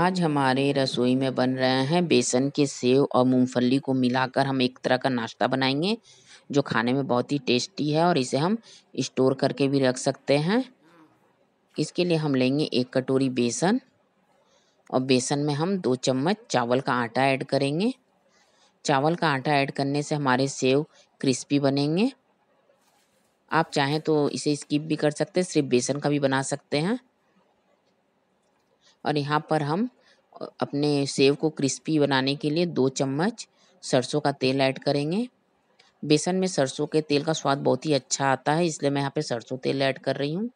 आज हमारे रसोई में बन रहे हैं बेसन के सेव और मूंगफली को मिलाकर हम एक तरह का नाश्ता बनाएंगे जो खाने में बहुत ही टेस्टी है और इसे हम स्टोर करके भी रख सकते हैं इसके लिए हम लेंगे एक कटोरी बेसन और बेसन में हम दो चम्मच चावल का आटा ऐड करेंगे चावल का आटा ऐड करने से हमारे सेव क्रिस्पी बनेंगे आप चाहें तो इसे स्किप भी कर सकते हैं सिर्फ बेसन का भी बना सकते हैं और यहाँ पर हम अपने सेव को क्रिस्पी बनाने के लिए दो चम्मच सरसों का तेल ऐड करेंगे बेसन में सरसों के तेल का स्वाद बहुत ही अच्छा आता है इसलिए मैं यहाँ पे सरसों तेल ऐड कर रही हूँ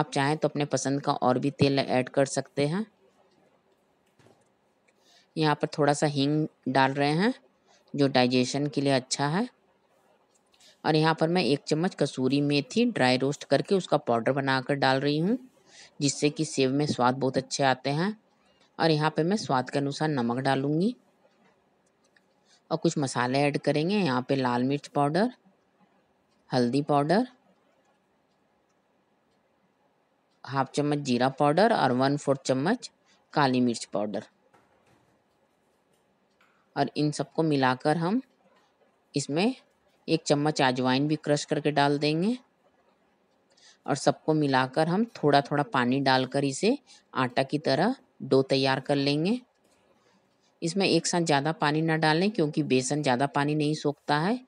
आप चाहें तो अपने पसंद का और भी तेल ऐड कर सकते हैं यहाँ पर थोड़ा सा हींग डाल रहे हैं जो डाइजेशन के लिए अच्छा है और यहाँ पर मैं एक चम्मच कसूरी मेथी ड्राई रोस्ट करके उसका पाउडर बनाकर डाल रही हूँ जिससे कि सेव में स्वाद बहुत अच्छे आते हैं और यहाँ पे मैं स्वाद के अनुसार नमक डालूँगी और कुछ मसाले ऐड करेंगे यहाँ पे लाल मिर्च पाउडर हल्दी पाउडर हाफ चम्मच जीरा पाउडर और वन फोर्थ चम्मच काली मिर्च पाउडर और इन सबको मिलाकर हम इसमें एक चम्मच अजवाइन भी क्रश करके डाल देंगे और सबको मिलाकर हम थोड़ा थोड़ा पानी डालकर इसे आटा की तरह डो तैयार कर लेंगे इसमें एक साथ ज़्यादा पानी ना डालें क्योंकि बेसन ज़्यादा पानी नहीं सोखता है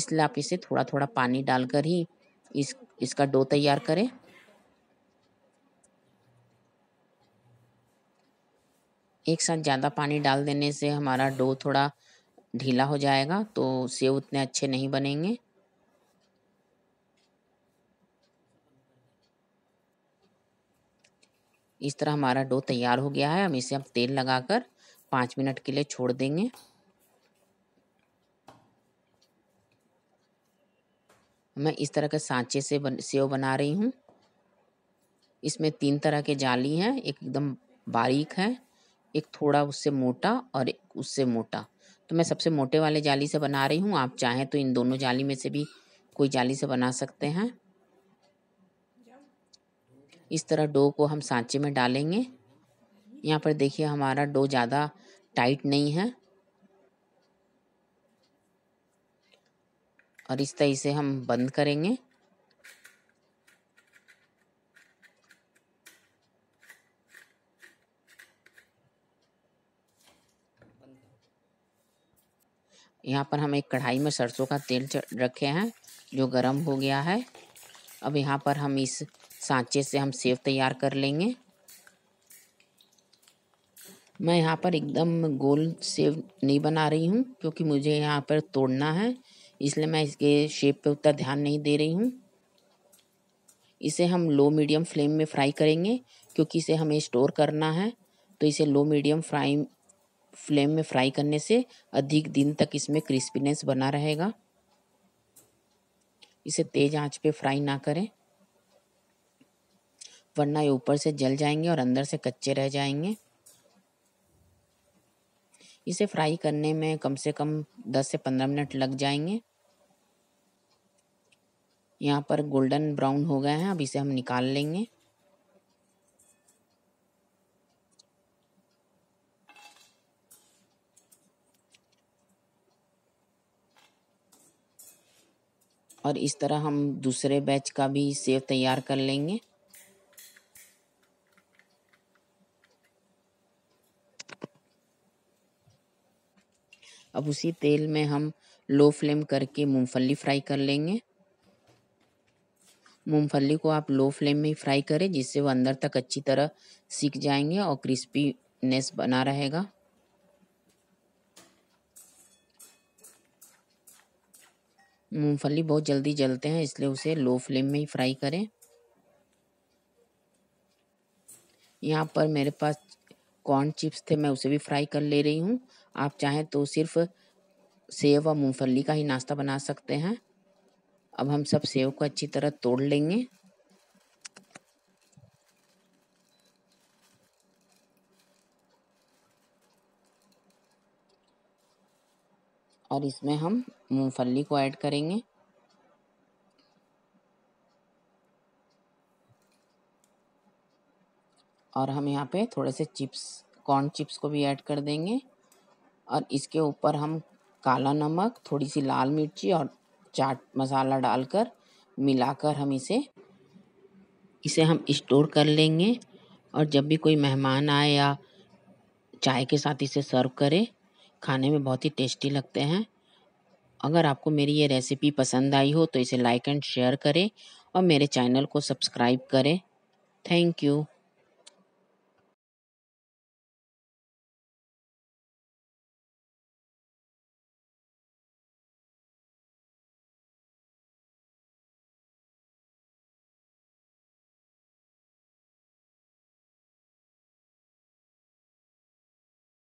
इसलिए आप इसे थोड़ा थोड़ा पानी डालकर ही इस इसका डो तैयार करें एक साथ ज़्यादा पानी डाल देने से हमारा डो थोड़ा ढीला हो जाएगा तो सेव उतने अच्छे नहीं बनेंगे इस तरह हमारा डो तैयार हो गया है हम इसे अब तेल लगाकर पाँच मिनट के लिए छोड़ देंगे मैं इस तरह के सांचे से बन सेव बना रही हूँ इसमें तीन तरह के जाली हैं एक एकदम बारीक है एक थोड़ा उससे मोटा और एक उससे मोटा तो मैं सबसे मोटे वाले जाली से बना रही हूँ आप चाहें तो इन दोनों जाली में से भी कोई जाली से बना सकते हैं इस तरह डो को हम सांचे में डालेंगे यहाँ पर देखिए हमारा डो ज़्यादा टाइट नहीं है और इस तरह से हम बंद करेंगे यहाँ पर हम एक कढ़ाई में सरसों का तेल रखे हैं जो गरम हो गया है अब यहाँ पर हम इस सांचे से हम सेव तैयार कर लेंगे मैं यहाँ पर एकदम गोल सेव नहीं बना रही हूँ क्योंकि मुझे यहाँ पर तोड़ना है इसलिए मैं इसके शेप पे उतना ध्यान नहीं दे रही हूँ इसे हम लो मीडियम फ्लेम में फ्राई करेंगे क्योंकि इसे हमें स्टोर करना है तो इसे लो मीडियम फ्राई फ्लेम में फ्राई करने से अधिक दिन तक इसमें क्रिस्पीनेस बना रहेगा इसे तेज़ आंच पे फ्राई ना करें वरना ये ऊपर से जल जाएंगे और अंदर से कच्चे रह जाएंगे इसे फ्राई करने में कम से कम 10 से 15 मिनट लग जाएंगे यहाँ पर गोल्डन ब्राउन हो गए हैं अब इसे हम निकाल लेंगे और इस तरह हम दूसरे बैच का भी सेव तैयार कर लेंगे अब उसी तेल में हम लो फ्लेम करके मूंगफली फ्राई कर लेंगे मूंगफली को आप लो फ्लेम में फ्राई करें जिससे वो अंदर तक अच्छी तरह सीख जाएंगे और क्रिस्पीनेस बना रहेगा मूंगफली बहुत जल्दी जलते हैं इसलिए उसे लो फ्लेम में ही फ्राई करें यहाँ पर मेरे पास कॉर्न चिप्स थे मैं उसे भी फ्राई कर ले रही हूँ आप चाहें तो सिर्फ सेव और मूँगफली का ही नाश्ता बना सकते हैं अब हम सब सेव को अच्छी तरह तोड़ लेंगे और इसमें हम मूंगफली को ऐड करेंगे और हम यहाँ पे थोड़े से चिप्स कॉर्न चिप्स को भी ऐड कर देंगे और इसके ऊपर हम काला नमक थोड़ी सी लाल मिर्ची और चाट मसाला डालकर मिलाकर हम इसे इसे हम स्टोर कर लेंगे और जब भी कोई मेहमान आए या चाय के साथ इसे सर्व करें खाने में बहुत ही टेस्टी लगते हैं अगर आपको मेरी ये रेसिपी पसंद आई हो तो इसे लाइक एंड शेयर करें और मेरे चैनल को सब्सक्राइब करें थैंक यू